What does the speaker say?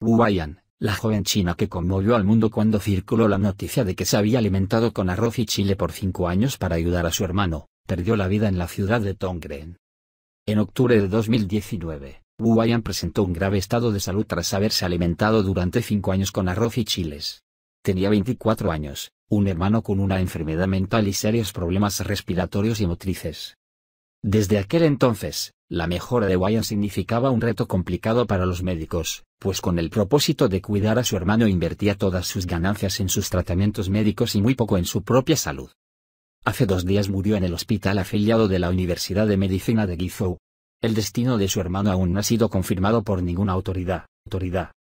Yan, la joven china que conmovió al mundo cuando circuló la noticia de que se había alimentado con arroz y chile por cinco años para ayudar a su hermano, perdió la vida en la ciudad de Tongren. En octubre de 2019, Yan presentó un grave estado de salud tras haberse alimentado durante cinco años con arroz y chiles. Tenía 24 años, un hermano con una enfermedad mental y serios problemas respiratorios y motrices. Desde aquel entonces, la mejora de Wyan significaba un reto complicado para los médicos, pues con el propósito de cuidar a su hermano invertía todas sus ganancias en sus tratamientos médicos y muy poco en su propia salud. Hace dos días murió en el hospital afiliado de la Universidad de Medicina de Guizhou. El destino de su hermano aún no ha sido confirmado por ninguna autoridad, autoridad